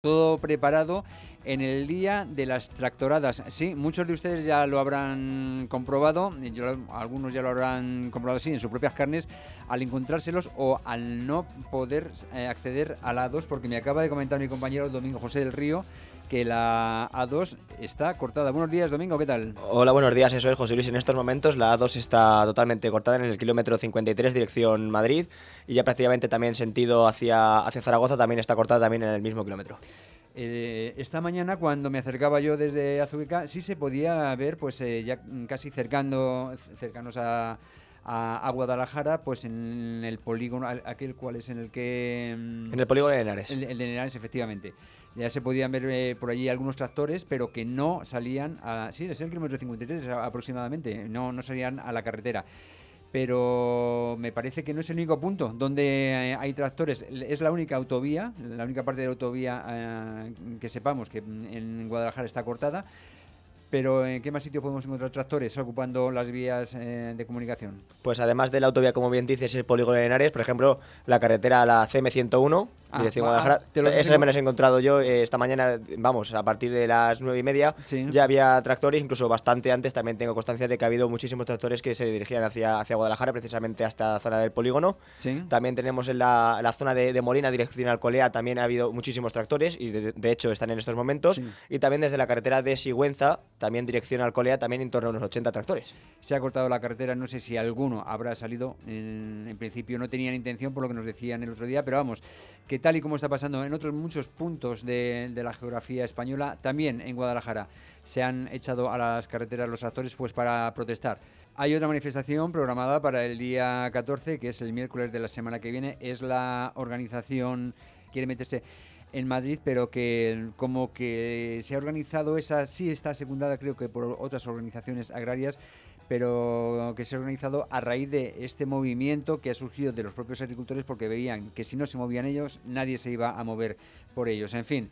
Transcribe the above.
Todo preparado en el día de las tractoradas. Sí, muchos de ustedes ya lo habrán comprobado, algunos ya lo habrán comprobado sí, en sus propias carnes, al encontrárselos o al no poder eh, acceder a la A2, porque me acaba de comentar mi compañero Domingo José del Río que la A2 está cortada. Buenos días, Domingo, ¿qué tal? Hola, buenos días, eso es José Luis. En estos momentos la A2 está totalmente cortada en el kilómetro 53, dirección Madrid y ya prácticamente también sentido hacia, hacia Zaragoza también está cortada también en el mismo kilómetro. Eh, esta mañana cuando me acercaba yo desde Azubica sí se podía ver pues eh, ya casi cercando, cercanos a, a, Guadalajara, pues en el polígono, aquel cual es en el que... Mm, en el polígono de Henares. El, el de Henares, efectivamente. Ya se podían ver eh, por allí algunos tractores, pero que no salían a... Sí, es el kilómetro 53 aproximadamente, no, no salían a la carretera pero me parece que no es el único punto donde eh, hay tractores. Es la única autovía, la única parte de la autovía eh, que sepamos que mm, en Guadalajara está cortada. Pero ¿en eh, qué más sitio podemos encontrar tractores ocupando las vías de comunicación? Pues además de la autovía, como bien dices, el polígono de Henares, por ejemplo, la carretera, la CM101, Ah, dirección Guadalajara. me he encontrado yo eh, esta mañana, vamos, a partir de las nueve y media. Ya había tractores, incluso bastante antes. También tengo constancia de que ha habido muchísimos tractores que se dirigían hacia, hacia Guadalajara, precisamente hasta la zona del polígono. También tenemos en la, zona de, Molina, dirección al Colea, también ha habido muchísimos tractores y de, hecho están en estos momentos. Y también desde la carretera de Sigüenza, también dirección al Colea, también en torno a unos 80 tractores. Se ha cortado la carretera, no sé si alguno habrá salido. En, principio no tenían intención, por lo que nos decían el otro día, pero vamos, que y tal y como está pasando en otros muchos puntos de, la geografía española, también en Guadalajara se han echado a las carreteras los actores pues para protestar. Hay otra manifestación programada para el día 14, que es el miércoles de la semana que viene. Es la organización quiere meterse en Madrid, pero que como que se ha organizado esa, sí está secundada creo que por otras organizaciones agrarias, pero que se ha organizado a raíz de este movimiento que ha surgido de los propios agricultores porque veían que si no se movían ellos, nadie se iba a mover por ellos. En fin,